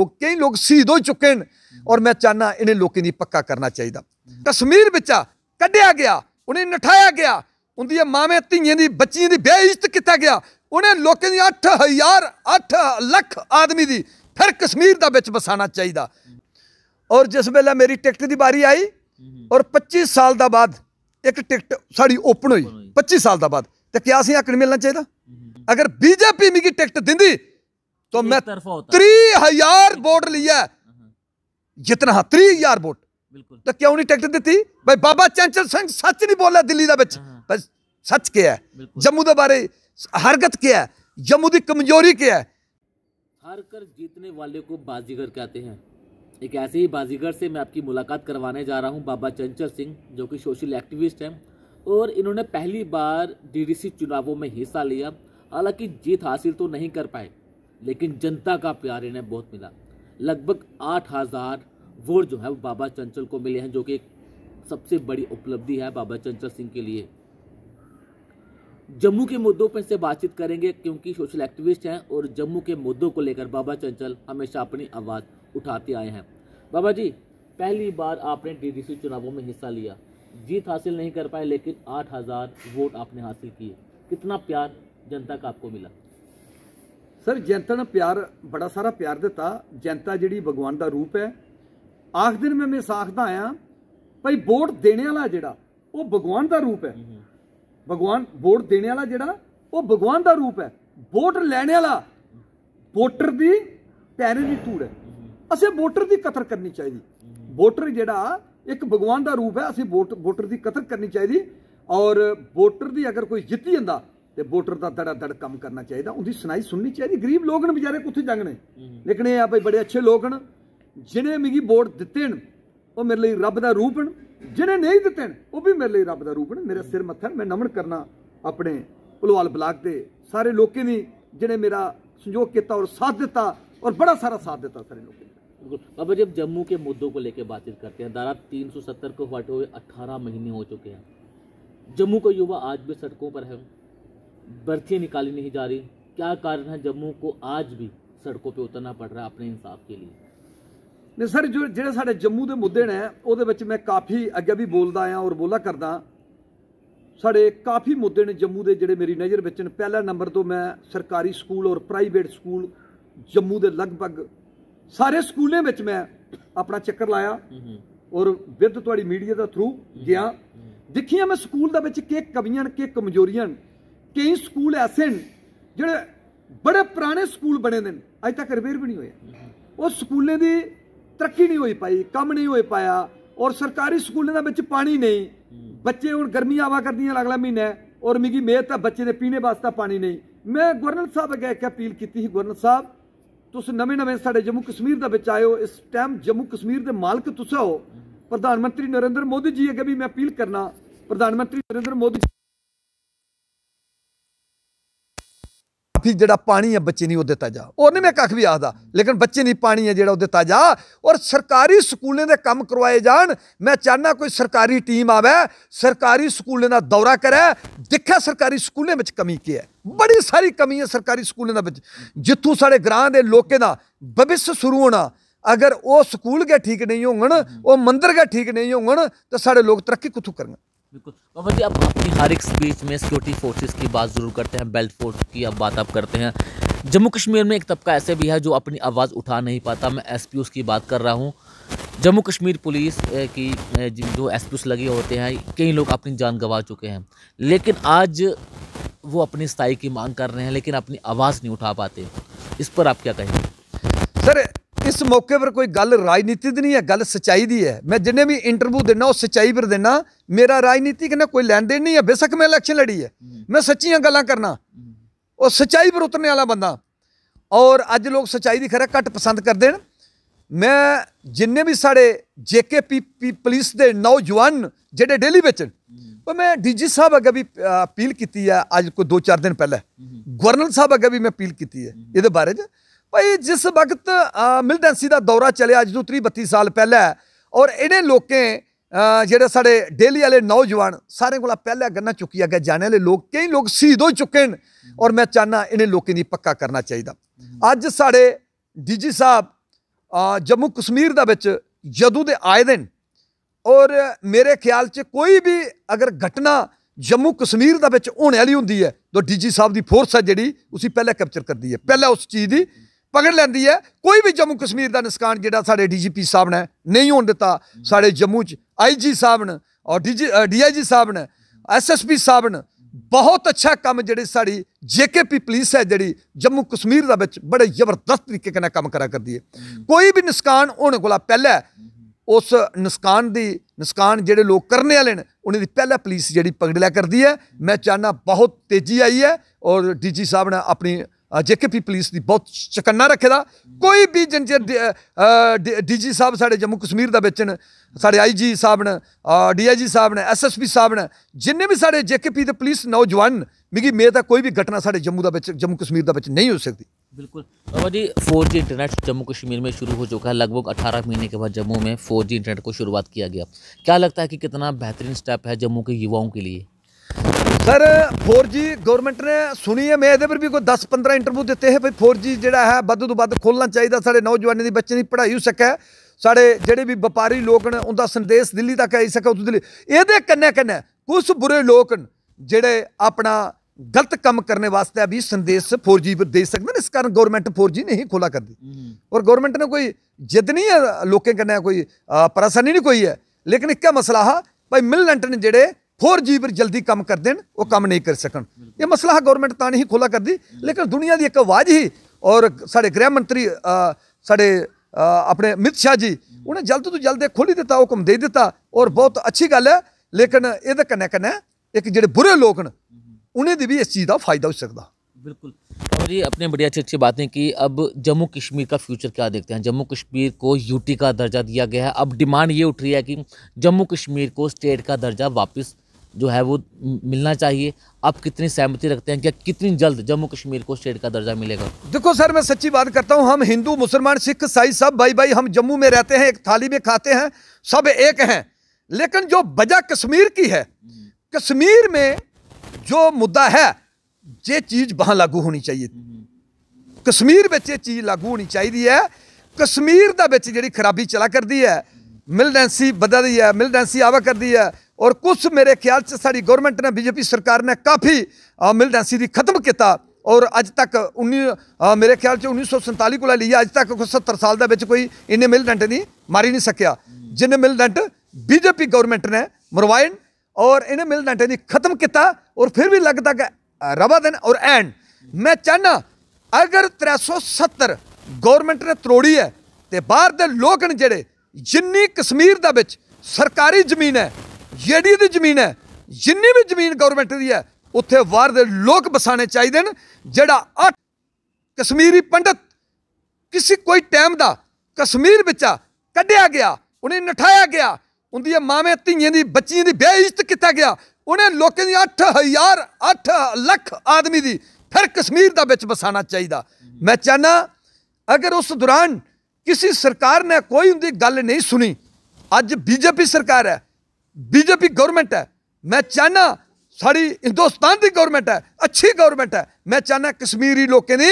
ਕਈ ਲੋਕ ਸ਼ਹੀਦ ਹੋ ਚੁੱਕੇ ਨੇ ਔਰ ਮੈਂ ਚਾਹਨਾ ਇਹਨੇ ਲੋਕਾਂ ਦੀ ਪੱਕਾ ਕਰਨਾ ਚਾਹੀਦਾ ਕਸ਼ਮੀਰ ਵਿੱਚ ਕੱਢਿਆ ਗਿਆ ਉਹਨੇ ਨਠਾਇਆ ਗਿਆ ਉਹਦੀਆਂ ਮਾਵੇਂ ਧੀਆਂ ਦੀ ਬੱਚੀਆਂ ਦੀ ਬੇਇੱਜ਼ਤ ਕੀਤਾ ਗਿਆ ਉਹਨੇ ਲੋਕਾਂ ਦੀ 8000 8 ਲੱਖ ਆਦਮੀ ਦੀ ਫਿਰ ਕਸ਼ਮੀਰ ਦਾ ਵਿੱਚ ਬਸਾਣਾ ਚਾਹੀਦਾ ਔਰ ਜਿਸ ਵੇਲੇ ਮੇਰੀ ਟਿਕਟ ਦੀ ਵਾਰੀ ਆਈ ਔਰ 25 ਸਾਲ ਦਾ ਬਾਅਦ ਇੱਕ ਟਿਕਟ ਸਾਡੀ ਓਪਨ ਹੋਈ 25 ਸਾਲ ਦਾ ਬਾਅਦ ਤੇ ਕਿਆ ਸੀ ਆਕੜ ਮਿਲਣਾ ਚਾਹੀਦਾ ਅਗਰ ਬੀਜੇਪੀ ਮੇਰੀ ਟਿਕਟ ਦਿੰਦੀ तो मैं त्री हजार वोट लिया हम्म। जितना हाँ त्री हजार वोट तो क्यों नहीं टिकट दी भाई बाबा चंचल सिंह सच नहीं बोला दिल्ली का बच्च हाँ, हाँ। सच क्या है जम्मू के बारे हरकत क्या है जम्मू की कमजोरी क्या है हर कर जीतने वाले को बाजीगर कहते हैं एक ऐसे ही बाजीगर से मैं आपकी मुलाकात करवाने जा रहा हूं बाबा चंचल सिंह जो कि सोशल एक्टिविस्ट हैं और इन्होंने पहली बार डीडीसी चुनावों में हिस्सा लिया हालांकि जीत हासिल तो नहीं कर पाए लेकिन जनता का प्यार इन्हें बहुत मिला लगभग आठ हज़ार वोट जो है वो बाबा चंचल को मिले हैं जो कि सबसे बड़ी उपलब्धि है बाबा चंचल सिंह के लिए जम्मू के मुद्दों पर से बातचीत करेंगे क्योंकि सोशल एक्टिविस्ट हैं और जम्मू के मुद्दों को लेकर बाबा चंचल हमेशा अपनी आवाज़ उठाते आए हैं बाबा जी पहली बार आपने डीडीसी चुनावों में हिस्सा लिया जीत हासिल नहीं कर पाए लेकिन आठ हज़ार वोट आपने हासिल किए कितना प्यार जनता का आपको मिला ਸਰ ਜਨਤਾ ਨੇ ਪਿਆਰ ਬੜਾ ਸਾਰਾ ਪਿਆਰ ਦਿੱਤਾ ਜਨਤਾ ਜਿਹੜੀ ਭਗਵਾਨ ਦਾ ਰੂਪ ਹੈ ਆਖ ਦਿਨ ਮੈਂ ਮੈਂ ਸਾਖਦਾ ਆਇਆ ਭਾਈ ਵੋਟ ਦੇਣੇ ਵਾਲਾ ਜਿਹੜਾ ਉਹ ਭਗਵਾਨ ਦਾ ਰੂਪ ਹੈ ਭਗਵਾਨ ਵੋਟ ਦੇਣੇ ਵਾਲਾ ਜਿਹੜਾ ਉਹ ਭਗਵਾਨ ਦਾ ਰੂਪ ਹੈ ਵੋਟ ਲੈਣੇ ਵਾਲਾ ਵੋਟਰ ਦੀ ਪੈਰੇ ਦੀ ਧੂੜ ਹੈ ਅਸੀਂ ਵੋਟਰ ਦੀ ਕਤਰ ਕਰਨੀ ਚਾਹੀਦੀ ਵੋਟਰ ਜਿਹੜਾ ਇੱਕ ਭਗਵਾਨ ਦਾ ਰੂਪ ਹੈ ਅਸੀਂ ਵੋਟਰ ਦੀ ਕਤਰ ਕਰਨੀ ਚਾਹੀਦੀ ਔਰ ਵੋਟਰ ਦੀ ਅਗਰ ਕੋਈ ਜਿੱਤੀ ਜਾਂਦਾ ਤੇ ਵੋਟਰ ਦਾ ਤੜਾ ਤੜ ਕੰਮ ਕਰਨਾ ਚਾਹੀਦਾ ਉਹਦੀ ਸੁਣਾਈ ਸੁਣਨੀ ਚਾਹੀਦੀ ਗਰੀਬ ਲੋਕ ਨੇ ਵਿਚਾਰੇ ਕੁੱਥੇ ਜੰਗਣੇ ਲੇਕਿਨ ਇਹ ਆ ਭਾਈ ਬੜੇ ਅੱਛੇ ਲੋਕ ਹਨ ਜਿਨੇ ਮਿਗੀ ਵੋਟ ਦਿੱਤੇ ਨੇ ਉਹ ਮੇਰੇ ਲਈ ਰੱਬ ਦਾ ਰੂਪ ਹਨ ਜਿਨੇ ਨਹੀਂ ਦਿੱਤੇ ਨੇ ਉਹ ਵੀ ਮੇਰੇ ਲਈ ਰੱਬ ਦਾ ਰੂਪ ਹਨ ਮੇਰਾ ਸਿਰ ਮੱਥਾ ਮੈਂ ਨਮਨ ਕਰਨਾ ਆਪਣੇ ਪੁਲਵਾਲ ਬਲਾਕ ਦੇ ਸਾਰੇ ਲੋਕਾਂ ਦੀ ਜਿਨੇ ਮੇਰਾ ਸੰਯੋਗ ਕੀਤਾ ਔਰ ਸਾਥ ਦਿੱਤਾ ਔਰ ਬੜਾ ਸਾਰਾ ਸਾਥ ਦਿੱਤਾ ਸਾਰੇ ਲੋਕਾਂ ਬਾਬਾ ਜੀ ਜੰਮੂ ਕੇ ਮੁੱਦੋ ਕੋ ਲੈ ਕੇ ਬਾਤਚੀਤ ਕਰਤੇ ਹਨ ਦਾਰਾ 370 ਕੋ हटे ਹੋਏ 18 ਮਹੀਨੇ ਹੋ ਚੁਕੇ ਹਨ ਜੰਮੂ ਕੋ ਯੁਵਾ ਅੱਜ ਵੀ ਸੜਕੋਂ ਪਰ ਹੈ बर्थियाँ निकाली नहीं जा रही क्या कारण है जम्मू को आज भी ਸੜਕੋਂ ਤੇ ਉਤਰਨਾ ਪੜ ਰਿਹਾ ਆਪਣੇ ਇਨਸਾਫ ਦੇ ਲਈ ਨੇ ਸਰ ਜਿਹੜੇ ਸਾਡੇ ਜੰਮੂ ਦੇ ਮੁੱਦੇ ਨੇ ਉਹਦੇ ਵਿੱਚ ਮੈਂ ਕਾਫੀ ਅੱਗੇ ਵੀ ਬੋਲਦਾ ਆ ਔਰ ਬੋਲਾ ਕਰਦਾ ਸਾਡੇ ਕਾਫੀ ਮੁੱਦੇ ਨੇ ਜੰਮੂ ਦੇ ਜਿਹੜੇ ਮੇਰੀ ਨਜ਼ਰ ਵਿੱਚ ਨੇ ਪਹਿਲਾ ਨੰਬਰ ਤੋਂ ਮੈਂ ਸਰਕਾਰੀ ਸਕੂਲ ਔਰ ਪ੍ਰਾਈਵੇਟ ਸਕੂਲ ਜੰਮੂ ਦੇ ਲਗਭਗ ਸਾਰੇ ਸਕੂਲਾਂ ਵਿੱਚ ਮੈਂ ਆਪਣਾ ਚੱਕਰ ਲਾਇਆ ਔਰ ਵਿਦ ਤੁਹਾਡੀ ਮੀਡੀਆ ਦਾ ਥਰੂ ਗਿਆ ਦੇਖਿਆ ਮੈਂ ਸਕੂਲ ਦੇ ਵਿੱਚ ਕੀ ਕਮੀਆਂ ਨੇ ਕੀ ਕਮਜ਼ੋਰੀਆਂ ਨੇ ਕਈ ਸਕੂਲ ਐਸੇ ਨੇ ਜਿਹੜੇ ਬੜੇ ਪੁਰਾਣੇ ਸਕੂਲ ਬਣੇ ਨੇ ਅਜੇ ਤੱਕ ਰਿਪੇਅਰ ਵੀ ਨਹੀਂ ਹੋਇਆ ਉਹ ਸਕੂਲਾਂ ਦੀ ਤਰੱਕੀ ਨਹੀਂ ਹੋਈ ਪਾਈ ਕੰਮ ਨਹੀਂ ਹੋਈ ਪਾਇਆ ਔਰ ਸਰਕਾਰੀ ਸਕੂਲਾਂ ਦੇ ਵਿੱਚ ਪਾਣੀ ਨਹੀਂ ਬੱਚੇ ਹੁਣ ਗਰਮੀ ਆਵਾ ਕਰਦੀਆਂ ਅਗਲਾ ਮਹੀਨਾ ਔਰ ਮਿਗੀ ਮੇਰੇ ਤਾਂ ਬੱਚੇ ਦੇ ਪੀਣੇ ਵਾਸਤੇ ਪਾਣੀ ਨਹੀਂ ਮੈਂ ਗਵਰਨਰ ਸਾਹਿਬ ਅੱਗੇ ਇੱਕ ਅਪੀਲ ਕੀਤੀ ਸੀ ਗਵਰਨਰ ਸਾਹਿਬ ਤੁਸੀਂ ਨਵੇਂ ਨਵੇਂ ਸਾਡੇ ਜੰਮੂ ਕਸ਼ਮੀਰ ਦਾ ਵਿੱਚ ਆਇਓ ਇਸ ਟਾਈਮ ਜੰਮੂ ਕਸ਼ਮੀਰ ਦੇ ਮਾਲਕ ਤੁਸੀਂ ਹੋ ਪ੍ਰਧਾਨ ਮੰਤਰੀ ਨਰਿੰਦਰ ਮੋਦੀ ਜੀ ਅੱਗੇ ਵੀ ਮੈਂ ਅਪੀਲ ਕਰਨਾ ਪ੍ਰਧਾਨ ਮੰਤਰੀ ਨਰਿੰਦਰ ਮੋਦੀ ਵੀ ਜਿਹੜਾ ਪਾਣੀ ਹੈ ਬੱਚੇ ਨਹੀਂ ਉਹ ਦਿੱਤਾ ਜਾ ਉਹ ਨਹੀਂ ਮੈਂ ਕੱਖ ਵੀ ਆਖਦਾ ਲੇਕਿਨ ਬੱਚੇ ਨਹੀਂ ਪਾਣੀ ਹੈ ਜਿਹੜਾ ਉਹ ਦਿੱਤਾ ਜਾ ਔਰ ਸਰਕਾਰੀ ਸਕੂਲਾਂ ਦੇ ਕੰਮ ਕਰਵਾਏ ਜਾਣ ਮੈਂ ਚਾਹਨਾ ਕੋਈ ਸਰਕਾਰੀ ਟੀਮ ਆਵੇ ਸਰਕਾਰੀ ਸਕੂਲਾਂ ਦਾ ਦੌਰਾ ਕਰੇ ਦੇਖੇ ਸਰਕਾਰੀ ਸਕੂਲਾਂ ਵਿੱਚ ਕਮੀ ਕੀ ਹੈ ਬੜੀ ਸਾਰੀ ਕਮੀ ਹੈ ਸਰਕਾਰੀ ਸਕੂਲਾਂ ਦੇ ਵਿੱਚ ਜਿੱਥੋਂ ਸਾਡੇ ਗ੍ਰਾਂ ਦੇ ਲੋਕਾਂ ਦਾ ਬਬਿਸ ਸ਼ੁਰੂ ਹੋਣਾ ਅਗਰ ਉਹ ਸਕੂਲ ਗਏ ਠੀਕ ਨਹੀਂ ਹੋਣ ਉਹ ਮੰਦਰ ਗਏ ਠੀਕ ਨਹੀਂ ਹੋਣ ਤਾਂ ਸਾਡੇ ਲੋਕ ਤਰੱਕੀ ਕਿੱਥੋਂ ਕਰਨਗੇ बिल्कुल मोहम्मद जी आप अपनी हर एक स्पीच में सिक्योरिटी फोर्सेस की बात ज़रूर करते हैं बेल्ट फोर्स की आप बात आप करते हैं जम्मू कश्मीर में एक तबका ऐसे भी है जो अपनी आवाज़ उठा नहीं पाता मैं एस पी की बात कर रहा हूँ जम्मू कश्मीर पुलिस की जो एस पी लगे होते हैं कई लोग अपनी जान गंवा चुके हैं लेकिन आज वो अपनी स्थाई की मांग कर रहे हैं लेकिन अपनी आवाज़ नहीं उठा पाते इस पर आप क्या कहेंगे सर ਇਸ ਮੌਕੇ ਪਰ ਕੋਈ ਗੱਲ ਰਾਜਨੀਤੀ ਦੀ ਨਹੀਂ ਹੈ ਗੱਲ ਸਚਾਈ ਦੀ ਹੈ ਮੈਂ ਜਿੰਨੇ ਵੀ ਇੰਟਰਵਿਊ ਦਿੰਨਾ ਉਹ ਸਚਾਈ ਪਰ ਦਿੰਨਾ ਮੇਰਾ ਰਾਜਨੀਤੀ ਨਾਲ ਕੋਈ ਲੈਣ ਦੇਣ ਨਹੀਂ ਹੈ ਬੇਸ਼ੱਕ ਮੈਂ ਇਲੈਕਸ਼ਨ ਲੜੀ ਹੈ ਮੈਂ ਸੱਚੀਆਂ ਗੱਲਾਂ ਕਰਨਾ ਉਹ ਸਚਾਈ ਪਰ ਉਤਰਨੇ ਵਾਲਾ ਬੰਦਾ ਔਰ ਅੱਜ ਲੋਕ ਸਚਾਈ ਦੀ ਖਰਾ ਘੱਟ ਪਸੰਦ ਕਰਦੇ ਨੇ ਮੈਂ ਜਿੰਨੇ ਵੀ ਸਾਡੇ ਜੇਕੇਪੀ ਪੁਲਿਸ ਦੇ ਨੌਜਵਾਨ ਜਿਹੜੇ ਡੇਲੀ ਵਿੱਚ ਉਹ ਮੈਂ ਡੀਜੀ ਸਾਹਿਬ ਅੱਗੇ ਵੀ ਅਪੀਲ ਕੀਤੀ ਹੈ ਅੱਜ ਕੋ 2-4 ਦਿਨ ਪਹਿਲਾਂ ਗਵਰਨਰ ਸਾਹਿਬ ਅੱਗੇ ਵੀ ਮੈਂ ਅਪੀਲ ਕੀਤੀ ਹੈ ਇਹਦੇ ਬਾਰੇ 'ਚ ਭਾਈ ਜਿਸ ਵਕਤ ਮਿਲਡੈਂਸੀ ਦਾ ਦੌਰਾ ਚੱਲਿਆ ਅੱਜ ਤੋਂ 30 32 ਸਾਲ ਪਹਿਲਾਂ ਔਰ ਇਹਨੇ ਲੋਕੇ ਜਿਹੜੇ ਸਾਡੇ ਡੇਲੀ ਵਾਲੇ ਨੌਜਵਾਨ ਸਾਰੇ ਕੋਲ ਪਹਿਲਾਂ ਗੰਨਾ ਚੁੱਕੀ ਅੱਗੇ ਜਾਣੇ ਵਾਲੇ ਲੋਕ ਕਈ ਲੋਕ ਸਿੱਧੋ ਹੋ ਚੁੱਕੇ ਨੇ ਔਰ ਮੈਂ ਚਾਹਨਾ ਇਹਨੇ ਲੋਕਾਂ ਦੀ ਪੱਕਾ ਕਰਨਾ ਚਾਹੀਦਾ ਅੱਜ ਸਾਡੇ ਡੀਜੀ ਸਾਹਿਬ ਜੰਮੂ ਕਸ਼ਮੀਰ ਦਾ ਵਿੱਚ ਜਦੋਂ ਦੇ ਆਏ ਦਿਨ ਔਰ ਮੇਰੇ ਖਿਆਲ 'ਚ ਕੋਈ ਵੀ ਅਗਰ ਘਟਨਾ ਜੰਮੂ ਕਸ਼ਮੀਰ ਦਾ ਵਿੱਚ ਹੋਣ ਵਾਲੀ ਹੁੰਦੀ ਹੈ ਤਾਂ ਡੀਜੀ ਸਾਹਿਬ ਦੀ ਫੋਰਸ ਹੈ ਜਿਹੜੀ ਉਸੇ ਪਹਿਲਾਂ ਕੈਪਚਰ ਕਰਦੀ ਹੈ ਪਹਿਲਾਂ ਉਸ ਚੀਜ਼ ਦੀ ਪਕੜ ਲੈਂਦੀ ਹੈ ਕੋਈ ਵੀ ਜੰਮੂ ਕਸ਼ਮੀਰ ਦਾ ਨੁਕਸਾਨ ਜਿਹੜਾ ਸਾਡੇ ਡੀਜੀਪੀ ਸਾਹਿਬ ਨੇ ਨਹੀਂ ਹੋਣ ਦਿੱਤਾ ਸਾਡੇ ਜੰਮੂ 'ਚ ਆਈਜੀ ਸਾਹਿਬ ਨੇ ਔਰ ਡੀਆਈਜੀ ਸਾਹਿਬ ਨੇ ਐਸਐਸਪੀ ਸਾਹਿਬ ਨੇ ਬਹੁਤ ਅੱਛਾ ਕੰਮ ਜਿਹੜੇ ਸਾਡੀ ਜੇਕੇਪੀ ਪੁਲਿਸ ਹੈ ਜਿਹੜੀ ਜੰਮੂ ਕਸ਼ਮੀਰ ਦਾ ਵਿੱਚ ਬੜੇ ਜ਼ਬਰਦਸਤ ਤਰੀਕੇ ਨਾਲ ਕੰਮ ਕਰਾ ਕਰਦੀ ਹੈ ਕੋਈ ਵੀ ਨੁਕਸਾਨ ਹੋਣ ਕੋਲਾ ਪਹਿਲਾਂ ਉਸ ਨੁਕਸਾਨ ਦੀ ਨੁਕਸਾਨ ਜਿਹੜੇ ਲੋਕ ਕਰਨੇ ਵਾਲੇ ਨੇ ਉਹਨਾਂ ਦੀ ਪਹਿਲਾਂ ਪੁਲਿਸ ਜਿਹੜੀ ਪਕੜ ਲਿਆ ਕਰਦੀ ਹੈ ਮੈਂ ਚਾਹਨਾ ਬਹੁਤ ਤੇਜ਼ੀ ਆਈ ਹੈ ਔਰ ਡੀਜੀ ਸਾਹਿਬ ਨੇ ਆਪਣੀ पी पुलिस की बहुत चकन्ना रखे दा कोई भी डी जी साहब साढ़े जम्मू कश्मीर का बिच न साढ़े आई जी साहब न डी आई जी साहब ने एस एस पी साहब ने जिन्हें भी साढ़े जेकेपी के पुलिस नौजवान मिगी मेद कोई भी घटना साढ़े जम्मू का जम्मू कश्मीर का नहीं हो सकती बिल्कुल बाबा जी four G internet Jammu Kashmir में शुरू हो चुका है लगभग 18 महीने के बाद जम्मू में फोर जी इंटरनेट को शुरुआत किया गया क्या लगता है कि कितना बेहतरीन स्टेप है जम्मू के युवाओं के लिए ਸਰ 4G ਗਵਰਨਮੈਂਟ ਨੇ ਸੁਣੀ ਹੈ ਮੈਂ ਇਹਦੇ ਪਰ ਵੀ ਕੋਈ 10-15 ਇੰਟਰਵਿਊ ਦਿੱਤੇ ਹੈ ਭਈ 4G ਜਿਹੜਾ ਹੈ ਵੱਧ ਤੋਂ ਵੱਧ ਖੋਲਣਾ ਚਾਹੀਦਾ ਸਾਡੇ ਨੌਜਵਾਨਾਂ ਦੀ ਬੱਚੇ ਦੀ ਪੜ੍ਹਾਈ ਹੋ ਸਕੇ ਸਾਡੇ ਜਿਹੜੇ ਵੀ ਵਪਾਰੀ ਲੋਕ ਨੇ ਉਹਦਾ ਸੰਦੇਸ਼ ਦਿੱਲੀ ਤੱਕ ਆਈ ਸਕੇ ਉਦੋਂ ਦਿੱਲੀ ਇਹਦੇ ਕੰਨੇ ਕੰਨੇ ਕੁਝ ਬੁਰੇ ਲੋਕ ਜਿਹੜੇ ਆਪਣਾ ਗਲਤ ਕੰਮ ਕਰਨ ਵਾਸਤੇ ਵੀ ਸੰਦੇਸ਼ 4G ਪਰ ਦੇ ਸਕਦੇ ਨੇ ਇਸ ਕਾਰਨ ਗਵਰਨਮੈਂਟ 4G ਨਹੀਂ ਖੋਲਾ ਕਰਦੀ ਔਰ ਗਵਰਨਮੈਂਟ ਨੇ ਕੋਈ ਜਿੱਦ ਨਹੀਂ ਲੋਕਾਂ ਕੰਨੇ ਕੋਈ ਪਰੇਸ਼ਾਨੀ ਨਹੀਂ ਕੋਈ ਹੈ ਲੇਕਿਨ लेकिन ਮਸਲਾ मसला हा भाई ਨੇ ਜਿਹੜੇ ਹੋਰ ਜੀਵਰ ਜਲਦੀ ਕੰਮ ਕਰ ਦੇਣ ਉਹ ਕੰਮ ਨਹੀਂ ਕਰ ਸਕਣ ਇਹ ਮਸਲਾ ਗਵਰਨਮੈਂਟ ਤਾਂ ਨਹੀਂ ਖੋਲਾ ਕਰਦੀ ਲੇਕਿਨ ਦੁਨੀਆ ਦੀ ਇੱਕ ਆਵਾਜ਼ ਹੀ ਔਰ ਸਾਡੇ ਗ੍ਰਹਿ ਮੰਤਰੀ ਸਾਡੇ ਆਪਣੇ ਅਮਿਤ ਸ਼ਾਹ ਜੀ ਉਹਨੇ ਜਲਦ ਤੋਂ ਜਲਦ ਖੋਲੀ ਦਿੱਤਾ ਹੁਕਮ ਦੇ ਦਿੱਤਾ ਔਰ ਬਹੁਤ ਅੱਛੀ ਗੱਲ ਹੈ ਲੇਕਿਨ ਇਹਦੇ ਕੰਨੇ ਕੰਨੇ ਇੱਕ ਜਿਹੜੇ ਬੁਰੇ ਲੋਕ ਨੇ ਉਹਨਾਂ ਦੀ ਵੀ ਇਸ ਚੀਜ਼ ਦਾ ਫਾਇਦਾ ਹੋ ਸਕਦਾ बिल्कुल और जी आपने बड़ी अच्छी अच्छी बातें की अब जम्मू कश्मीर का फ्यूचर क्या देखते हैं जम्मू कश्मीर को यूटी का दर्जा दिया गया है अब डिमांड ये उठ रही है कि जम्मू कश्मीर को स्टेट का दर्जा वापस जो है वो मिलना चाहिए आप कितनी सहमति रखते हैं क्या कितनी जल्द जम्मू कश्मीर को स्टेट का दर्जा मिलेगा देखो सर मैं सच्ची बात करता हूँ हम हिंदू मुसलमान सिख ईसाई सब भाई भाई हम जम्मू में रहते हैं एक थाली में खाते हैं सब एक हैं लेकिन जो वजह कश्मीर की है कश्मीर में जो मुद्दा है ये चीज़ वहां लागू होनी चाहिए कश्मीर में ये चीज़ लागू होनी चाहिए है कश्मीर का बच्चे जी खराबी चला करती है ਮਿਲਡੈਂਸੀ बदा ਹੈ ਮਿਲਡੈਂਸੀ ਆਵਾ ਕਰਦੀ ਹੈ ਔਰ ਕੁਝ ਮੇਰੇ ਖਿਆਲ ਚ ਸਾਡੀ ਗਵਰਨਮੈਂਟ ਨੇ ਬੀਜੇਪੀ ਸਰਕਾਰ ਨੇ ਕਾਫੀ ਮਿਲਡੈਂਸੀ ਦੀ ਖਤਮ ਕੀਤਾ ਔਰ ਅੱਜ ਤੱਕ 19 ਮੇਰੇ ਖਿਆਲ ਚ 1947 ਕੋਲ ਲਈ ਅੱਜ ਤੱਕ 70 ਸਾਲ ਦਾ ਵਿੱਚ ਕੋਈ ਇੰਨੇ ਮਿਲਡੈਂਟ ਨਹੀਂ ਮਾਰੀ ਨਹੀਂ ਸਕਿਆ ਜਿੰਨੇ ਮਿਲਡੈਂਟ ਬੀਜੇਪੀ ਗਵਰਨਮੈਂਟ ਨੇ ਮਰਵਾਇਨ ਔਰ ਇਹਨੇ ਮਿਲਡੈਂਟ ਦੀ ਖਤਮ ਕੀਤਾ ਔਰ ਫਿਰ ਵੀ ਲੱਗਦਾ ਕਿ ਰਵਾ ਦਿਨ ਔਰ ਐਂਡ ਮੈਂ ਚਾਹਨਾ ਅਗਰ 370 ਗਵਰਨਮੈਂਟ ਨੇ ਤਰੋੜੀ ਹੈ ਤੇ ਬਾਹਰ ਦੇ ਲੋਕ ਨੇ ਜਿਹੜੇ ਜਿੰਨੀ ਕਸ਼ਮੀਰ ਦਾ ਵਿੱਚ ਸਰਕਾਰੀ ਜ਼ਮੀਨ ਹੈ ਜਿਹੜੀ ਦੀ ਜ਼ਮੀਨ ਹੈ ਜਿੰਨੀ ਵੀ ਜ਼ਮੀਨ ਗਵਰਨਮੈਂਟ ਦੀ ਹੈ ਉੱਥੇ ਵਾਰ ਦੇ ਲੋਕ ਬਸਾਣੇ ਚਾਹੀਦੇ ਨੇ ਜਿਹੜਾ ਅੱਠ ਕਸ਼ਮੀਰੀ ਪੰਡਤ ਕਿਸੇ ਕੋਈ ਟਾਈਮ ਦਾ ਕਸ਼ਮੀਰ ਵਿੱਚ ਕੱਢਿਆ ਗਿਆ ਉਹਨੇ ਨਠਾਇਆ ਗਿਆ ਉਹਦੀ ਮਾਵੇਂ ਧੀਆਂ ਦੀ ਬੱਚੀਆਂ ਦੀ ਬੇਇੱਜ਼ਤ ਕੀਤਾ ਗਿਆ ਉਹਨੇ ਲੋਕਾਂ ਦੀ 8000 8 ਲੱਖ ਆਦਮੀ ਦੀ ਫਿਰ ਕਸ਼ਮੀਰ ਦਾ ਵਿੱਚ ਬਸਾਣਾ ਚਾਹੀਦਾ ਮੈਂ ਚਾਹਨਾ ਅਗਰ ਉਸ ਦੌਰਾਨ ਕਿਸੇ ਸਰਕਾਰ ਨੇ ਕੋਈ ਉਹਦੀ ਗੱਲ ਨਹੀਂ ਸੁਣੀ ਅੱਜ ਬੀਜੇਪੀ ਸਰਕਾਰ ਹੈ ਬੀਜੇਪੀ ਗਵਰਨਮੈਂਟ ਹੈ ਮੈਂ ਚਾਹਨਾ ਸਾਡੀ ਹਿੰਦੁਸਤਾਨ ਦੀ ਗਵਰਨਮੈਂਟ ਹੈ ਅੱਛੀ ਗਵਰਨਮੈਂਟ ਹੈ ਮੈਂ ਚਾਹਨਾ ਕਸ਼ਮੀਰੀ ਲੋਕੇ ਨੇ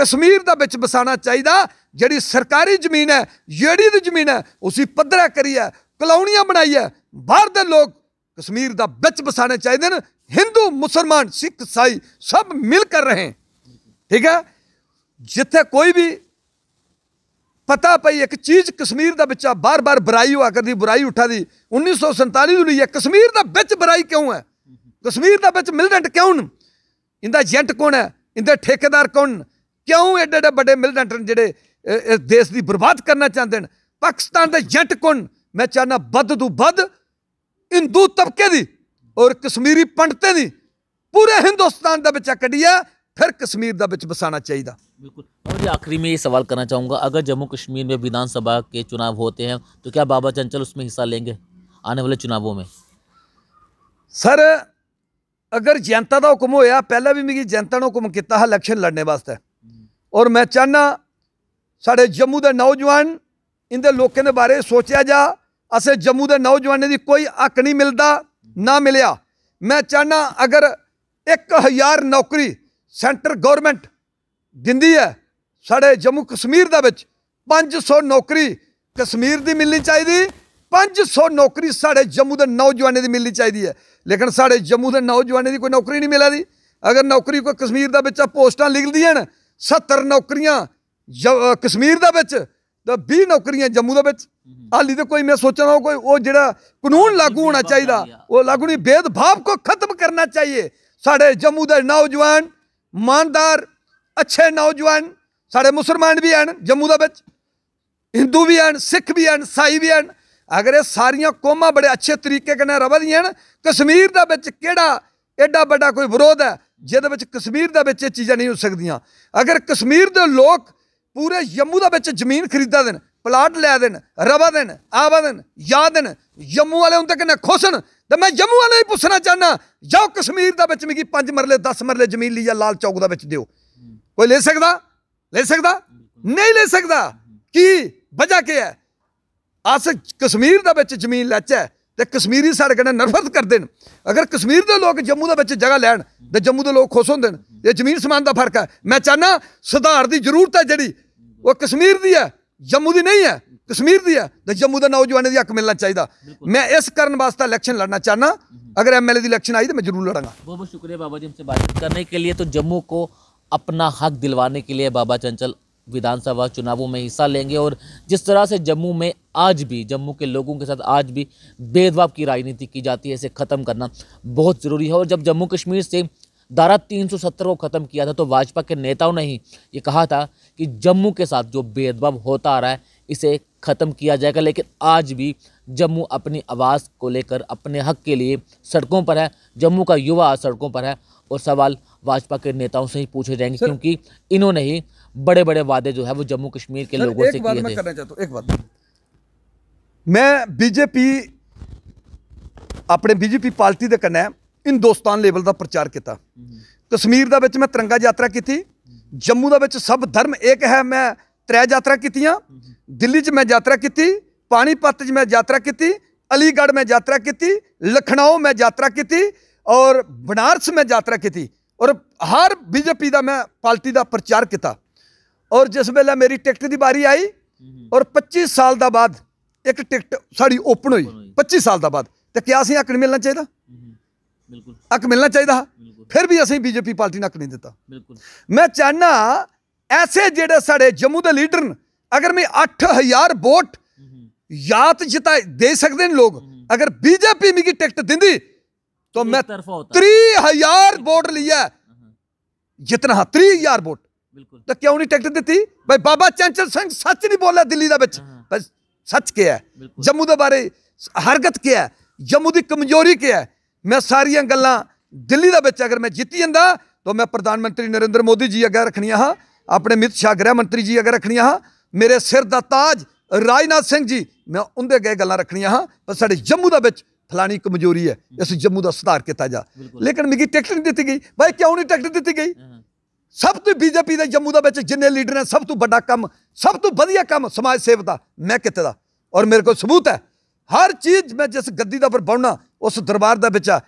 ਕਸ਼ਮੀਰ ਦਾ ਵਿੱਚ ਬਸਾਣਾ ਚਾਹੀਦਾ ਜਿਹੜੀ ਸਰਕਾਰੀ ਜ਼ਮੀਨ ਹੈ ਜਿਹੜੀ ਦੀ ਜ਼ਮੀਨ ਹੈ ਉਸੇ ਪੱਧਰਾ ਕਰੀਆ ਕਲੋਨੀਆਂ ਬਣਾਈਆ ਬਾਹਰ ਦੇ ਲੋਕ ਕਸ਼ਮੀਰ ਦਾ ਵਿੱਚ ਬਸਾਣਾ ਚਾਹੀਦੇ ਨੇ ਹਿੰਦੂ ਮੁਸਲਮਾਨ ਸਿੱਖ ਸਾਈ ਸਭ ਮਿਲ ਕਰ ਰਹੇ ਠੀਕ ਹੈ ਜਿੱਥੇ ਕੋਈ ਵੀ ਪਤਾ ਪਈ ਇੱਕ ਚੀਜ਼ ਕਸ਼ਮੀਰ ਦਾ ਵਿੱਚਾ ਬਾਰ-ਬਾਰ ਬੁਰਾਈ ਹੋਆ ਕਰਦੀ ਬੁਰਾਈ ਉੱਠਾ ਦੀ 1947 ਨੂੰ ਲਈ ਕਸ਼ਮੀਰ ਦਾ ਵਿੱਚ ਬੁਰਾਈ ਕਿਉਂ ਹੈ ਕਸ਼ਮੀਰ ਦਾ ਵਿੱਚ ਮਿਲਡੈਂਟ ਕਿਉਂ ਨ ਇਹਦਾ ਏਜੰਟ ਕੌਣ ਹੈ ਇਹਦੇ ਠੇਕੇਦਾਰ ਕੌਣ ਕਿਉਂ ਐਡੇ ਐਡੇ ਵੱਡੇ ਮਿਲਡੈਂਟ ਜਿਹੜੇ ਇਸ ਦੇਸ਼ ਦੀ ਬਰਬਾਦ ਕਰਨਾ ਚਾਹੁੰਦੇ ਨੇ ਪਾਕਿਸਤਾਨ ਦੇ ਏਜੰਟ ਕੌਣ ਮੈਂ ਚਾਹਨਾ ਵੱਧ ਤੋਂ ਵੱਧ ਹਿੰਦੂ ਤਬਕੇ ਦੀ ਔਰ ਕਸ਼ਮੀਰੀ ਪੰਡਤੇ ਦੀ ਪੂਰੇ ਹਿੰਦੁਸਤਾਨ ਦਾ ਵਿੱਚ ਕੱਢਿਆ फिर कश्मीर का बसाना चाहिए बिल्कुल और आखिरी में ये सवाल करना चाहूँगा अगर जम्मू कश्मीर में विधानसभा के चुनाव होते हैं तो क्या बाबा चंचल उसमें हिस्सा लेंगे आने वाले चुनावों में सर अगर जनता का हुक्म होया पहले भी मैं जनता ने हुक्म किया इलेक्शन लड़ने वास्ते और मैं चाहना साढ़े जम्मू के नौजवान इन लोगों के बारे सोचा जा असें जम्मू के नौजवानों की कोई हक नहीं मिलता ना मिलया मैं चाहना अगर एक हज़ार नौकरी ਸੈਂਟਰ ਗਵਰਨਮੈਂਟ ਦਿੰਦੀ ਹੈ ਸਾਡੇ ਜੰਮੂ ਕਸ਼ਮੀਰ ਦੇ ਵਿੱਚ 500 ਨੌਕਰੀ ਕਸ਼ਮੀਰ ਦੀ ਮਿਲਣੀ ਚਾਹੀਦੀ 500 ਨੌਕਰੀ ਸਾਡੇ ਜੰਮੂ ਦੇ ਨੌਜਵਾਨਾਂ ਦੀ ਮਿਲਣੀ ਚਾਹੀਦੀ ਹੈ ਲੇਕਿਨ ਸਾਡੇ ਜੰਮੂ ਦੇ ਨੌਜਵਾਨਾਂ ਦੀ ਕੋਈ ਨੌਕਰੀ ਨਹੀਂ ਮਿਲਦੀ ਅਗਰ ਨੌਕਰੀ ਕੋਈ ਕਸ਼ਮੀਰ ਦਾ ਵਿੱਚ ਪੋਸਟਾਂ ਲਿਖਦੀਆਂ ਹਨ 70 ਨੌਕਰੀਆਂ ਕਸ਼ਮੀਰ ਦਾ ਵਿੱਚ ਤੇ 20 ਨੌਕਰੀਆਂ ਜੰਮੂ ਦੇ ਵਿੱਚ ਹਾਲੀ ਤੇ ਕੋਈ ਮੈਂ ਸੋਚਣਾ ਕੋਈ ਉਹ ਜਿਹੜਾ ਕਾਨੂੰਨ ਲਾਗੂ ਹੋਣਾ ਚਾਹੀਦਾ ਉਹ ਲਾਗੂ ਨਹੀਂ ਬੇਦਭਾਵ ਕੋ ਖਤਮ ਕਰਨਾ ਚਾਹੀਏ ਸਾਡੇ ਜੰਮੂ ਦੇ ਨੌਜਵਾਨ ਇਮਾਨਦਾਰ ਅੱਛੇ ਨੌਜਵਾਨ ਸਾਡੇ ਮੁਸਲਮਾਨ ਵੀ ਹਨ ਜੰਮੂ ਦਾ ਵਿੱਚ ਹਿੰਦੂ ਵੀ ਹਨ ਸਿੱਖ ਵੀ ਹਨ ਸਾਈ ਵੀ ਹਨ ਅਗਰ ਇਹ ਸਾਰੀਆਂ ਕੌਮਾਂ ਬੜੇ ਅੱਛੇ ਤਰੀਕੇ ਨਾਲ ਰਵਦੀਆਂ ਹਨ ਕਸ਼ਮੀਰ ਦਾ ਵਿੱਚ ਕਿਹੜਾ ਐਡਾ ਵੱਡਾ ਕੋਈ ਵਿਰੋਧ ਹੈ ਜਿਹਦੇ ਵਿੱਚ ਕਸ਼ਮੀਰ ਦਾ ਵਿੱਚ ਇਹ ਚੀਜ਼ਾਂ ਨਹੀਂ ਹੋ ਸਕਦੀਆਂ ਅਗਰ ਕਸ਼ਮੀਰ ਦੇ ਲੋਕ ਪੂਰੇ ਜੰਮੂ ਦਾ ਵਿੱਚ ਜ਼ਮੀਨ ਖਰੀਦਾ ਦੇਣ ਪਲਾਟ ਲੈ ਦੇਣ ਰਵਾ ਦੇਣ ਆਵਾ ਦੇਣ ਯਾਦ ਦੇਣ ਜੰਮੂ ਵਾਲੇ ਹੁੰਦੇ ਕਿੰਨੇ ਖੁਸ਼ਨ ਤੇ ਮੈਂ ਜੰਮੂ ਵਾਲੇ ਹੀ ਪੁੱਛਣਾ ਚਾਹਨਾ ਜਾਓ ਕਸ਼ਮੀਰ ਦਾ ਵਿੱਚ ਮਿਗੀ 5 ਮਰਲੇ 10 ਮਰਲੇ ਜ਼ਮੀਨ ਲਈ ਜਾਂ ਲਾਲ ਚੌਕ ਦਾ ਵਿੱਚ ਦਿਓ ਕੋਈ ਲੈ ਸਕਦਾ ਲੈ ਸਕਦਾ ਨਹੀਂ ਲੈ ਸਕਦਾ ਕੀ ਵਜ੍ਹਾ ਕੀ ਹੈ ਅਸ ਕਸ਼ਮੀਰ ਦਾ ਵਿੱਚ ਜ਼ਮੀਨ ਲੈਚਾ ਤੇ ਕਸ਼ਮੀਰੀ ਸਾਡੇ ਕਹਿੰਦੇ ਨਰਫਤ ਕਰਦੇ ਨੇ ਅਗਰ ਕਸ਼ਮੀਰ ਦੇ ਲੋਕ ਜੰਮੂ ਦੇ ਵਿੱਚ ਜਗ੍ਹਾ ਲੈਣ ਤੇ ਜੰਮੂ ਦੇ ਲੋਕ ਖੁਸ਼ ਹੁੰਦੇ ਨੇ ਇਹ ਜ਼ਮੀਨ ਸਮਾਨ ਦਾ ਫਰਕ ਹੈ ਮੈਂ ਚਾਹਨਾ ਸੁਧਾਰ ਦੀ ਜ਼ਰੂਰਤ ਹੈ ਜਿਹੜੀ ਉਹ ਕਸ਼ਮੀਰ ਦੀ ਹੈ ਜੰਮੂ ਦੀ ਨਹੀਂ ਹੈ कश्मीर की है तो जम्मू ਦਾ नौजवान की ਹੱਕ मिलना चाहिए मैं इस कारण वास्तव ਇਲੈਕਸ਼ਨ लड़ना चाहना हम्म। अगर एल ए इलेक्शन आई तो मैं जरूर लड़ा बहुत बहुत शुक्रिया बाबा जी हमसे बातचीत करने के लिए तो जम्मू को अपना हक दिलवाने के लिए बाबा चंचल विधानसभा चुनावों में हिस्सा लेंगे और जिस तरह से जम्मू में आज भी जम्मू के लोगों के साथ आज भी भेदभाव की राजनीति की जाती है इसे ख़त्म करना बहुत ज़रूरी है और जब जम्मू कश्मीर से धारा 370 को ख़त्म किया था तो भाजपा के नेताओं ने ही ये कहा था कि जम्मू के साथ जो भेदभाव होता आ रहा है इसे ख़त्म किया जाएगा लेकिन आज भी जम्मू अपनी आवाज़ को लेकर अपने हक के लिए सड़कों पर है जम्मू का युवा सड़कों पर है और सवाल भाजपा के नेताओं से ही पूछे जाएंगे क्योंकि इन्होंने ही बड़े बड़े वादे जो है वो जम्मू कश्मीर के लोगों से किए थे एक बात मैं बीजेपी अपने बीजेपी पार्टी के ਕੰਨੇ ਹਿੰਦੁਸਤਾਨ ਲੈਵਲ ਦਾ ਪ੍ਰਚਾਰ ਕੀਤਾ ਕਸ਼ਮੀਰ ਦਾ मैं तिरंगा यात्रा की थी जम्मू के ਵਿੱਚ सब धर्म एक है मैं त्रै यात्रा कीतियाँ ਦਿੱਲੀ 'ਚ ਮੈਂ ਯਾਤਰਾ ਕੀਤੀ ਪਾਣੀਪਤ 'ਚ ਮੈਂ ਯਾਤਰਾ ਕੀਤੀ ਅਲੀਗੜ੍ਹ ਮੈਂ ਯਾਤਰਾ ਕੀਤੀ ਲਖਨਊ ਮੈਂ ਯਾਤਰਾ ਕੀਤੀ ਔਰ ਬਨਾਰਸ ਮੈਂ ਯਾਤਰਾ ਕੀਤੀ ਔਰ ਹਰ ਬੀਜੇਪੀ ਦਾ ਮੈਂ ਪਾਰਟੀ ਦਾ ਪ੍ਰਚਾਰ ਕੀਤਾ ਔਰ ਜਿਸ ਵੇਲੇ ਮੇਰੀ ਟਿਕਟ ਦੀ ਵਾਰੀ ਆਈ ਔਰ 25 ਸਾਲ ਦਾ ਬਾਅਦ ਇੱਕ ਟਿਕਟ ਸਾਡੀ ਓਪਨ ਹੋਈ 25 ਸਾਲ ਦਾ ਬਾਅਦ ਤੇ ਕਿਹਾ ਸੀ ਹੱਕ ਨਹੀਂ ਮਿਲਣਾ ਚਾਹੀਦਾ ਬਿਲਕੁਲ ਹੱਕ ਮਿਲਣਾ ਚਾਹੀਦਾ ਫਿਰ ਵੀ ਅਸੀਂ ਬੀਜੇਪੀ ਪਾਰਟੀ ਨੂੰ ਹੱਕ ਨਹੀਂ ਦਿੱਤਾ ਬਿਲਕੁਲ ਮੈਂ ਚਾਹਨਾ ਐਸੇ ਜਿਹੜੇ ਸਾਡੇ ਜੰਮੂ ਦੇ ਲੀਡਰ ਨੇ ਅਗਰ ਮੈਂ 8000 ਵੋਟ ਯਾਤ ਜਿਤਾ ਦੇ ਸਕਦੇ ਨੇ लोग अगर ਬੀਜੇਪੀ ਮਿਗੀ टिकट दी तो मैं त्री हजार वोट लिया जितना हाँ त्री हजार वोट तो क्यों नहीं टिकट दी भाई बाबा चंचल सिंह सच नहीं बोला दिल्ली का बच्चा हाँ, हाँ। सच क्या है जम्मू के बारे हरकत क्या है जम्मू की कमजोरी क्या है मैं सारिया गल् दिल्ली का बच्चा अगर मैं जीती जाता तो मैं प्रधानमंत्री नरेंद्र मोदी जी अगर रखनिया हाँ अपने अमित शाह गृहमंत्री जी अगर रखनिया हाँ ਮੇਰੇ ਸਿਰ ਦਾ ਤਾਜ ਰਾਜਨਾਥ ਸਿੰਘ ਜੀ ਮੈਂ ਉਹਦੇ ਅੱਗੇ ਗੱਲਾਂ ਰੱਖਣੀਆਂ ਹਾਂ ਪਰ ਸਾਡੇ ਜੰਮੂ ਦਾ ਵਿੱਚ ਫਲਾਣੀ ਕਮਜ਼ੋਰੀ ਹੈ ਅਸੀਂ ਜੰਮੂ ਦਾ ਸੁਧਾਰ ਕੀਤਾ ਜਾ ਲੇਕਿਨ ਮਿਗੀ ਟਿਕਟ ਨਹੀਂ ਦਿੱਤੀ ਗਈ ਭਾਈ ਕਿਉਂ ਨਹੀਂ ਟਿਕਟ ਦਿੱਤੀ ਗਈ ਸਭ ਤੋਂ ਬੀਜੇਪੀ ਦੇ ਜੰਮੂ ਦਾ ਵਿੱਚ ਜਿੰਨੇ ਲੀਡਰ ਨੇ ਸਭ ਤੋਂ ਵੱਡਾ ਕੰਮ ਸਭ ਤੋਂ ਵਧੀਆ ਕੰਮ ਸਮਾਜ ਸੇਵ ਦਾ ਮੈਂ ਕਿਤੇ ਦਾ ਔਰ ਮੇਰੇ ਕੋਲ ਸਬੂਤ ਹੈ ਹਰ ਚੀਜ਼ ਮੈਂ ਜਿਸ ਗੱਦੀ ਦਾ ਪਰ ਬਣਨਾ ਉਸ ਦਰਬਾਰ ਦਾ ਵਿੱਚ ਆ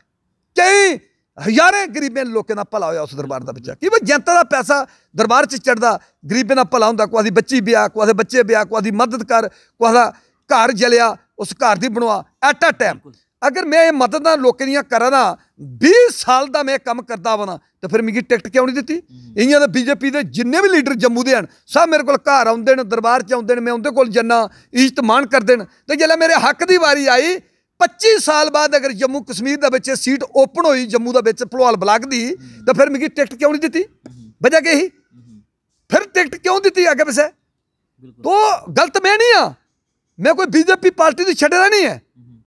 ਕਈ ਹਜ਼ਾਰਾਂ ਗਰੀਬੇ ਲੋਕਾਂ ਦਾ ਭਲਾ ਹੋਇਆ ਉਸ ਦਰਬਾਰ ਦਾ ਵਿੱਚ ਕਿ ਵੀ ਜਨਤਾ ਦਾ ਪੈਸਾ ਦਰਬਾਰ 'ਚ ਚੜਦਾ ਗਰੀਬੇ ਦਾ ਭਲਾ ਹੁੰਦਾ ਕੋਈ ਅਸੀਂ ਬੱਚੀ ਵਿਆਹ ਕੋਈ ਅਸੀਂ ਬੱਚੇ ਵਿਆਹ ਕੋਈ ਦੀ ਮਦਦ ਕਰ ਕੋਈ ਦਾ ਘਰ ਜਲਿਆ ਉਸ ਘਰ ਦੀ ਬਣਵਾ ਐਟ ਆ ਟਾਈਮ ਅਗਰ ਮੈਂ ਇਹ ਮਦਦਾਂ ਲੋਕਾਂ ਦੀਆਂ ਕਰਾਂ 20 ਸਾਲ ਦਾ ਮੈਂ ਕੰਮ ਕਰਦਾ ਬਣਾ ਤਾਂ ਫਿਰ ਮੇਗੀ ਟਿਕਟ ਕਿਉਂ ਨਹੀਂ ਦਿੱਤੀ ਇਹਨਾਂ ਦੇ ਬੀਜੇਪੀ ਦੇ ਜਿੰਨੇ ਵੀ ਲੀਡਰ ਜੰਮੂ ਦੇ ਹਨ ਸਭ ਮੇਰੇ ਕੋਲ ਘਰ ਆਉਂਦੇ ਨੇ ਦਰਬਾਰ 'ਚ ਆਉਂਦੇ ਨੇ ਮੈਂ ਉਹਦੇ ਕੋਲ ਜੰਨਾ ਇਸ਼ਤਮਾਨ ਮਾਣ ਕਰਦੇ ਨੇ ਤੇ ਜਦੋਂ ਮੇਰੇ ਹੱਕ ਦੀ ਵਾਰੀ ਆਈ 25 ਸਾਲ ਬਾਅਦ ਅਗਰ ਜੰਮੂ ਕਸ਼ਮੀਰ ਦਾ ਵਿੱਚ ਸੀਟ ਓਪਨ ਹੋਈ ਜੰਮੂ ਦਾ ਵਿੱਚ ਭਲਵਾਲ ਬਲਾਕ ਦੀ ਤਾਂ ਫਿਰ ਮਿਗੀ ਟਿਕਟ ਕਿਉਂ ਨਹੀਂ ਦਿੱਤੀ ਵਜ੍ਹਾ ਕੀ ਹੀ ਫਿਰ ਟਿਕਟ ਕਿਉਂ ਦਿੱਤੀ ਅੱਗੇ ਬਸੇ ਤੋ ਗਲਤ ਮੈਂ ਨਹੀਂ ਆ ਮੈਂ ਕੋਈ ਬੀਜੇਪੀ ਪਾਰਟੀ ਦੀ ਛੱਡਣਾ ਨਹੀਂ ਹੈ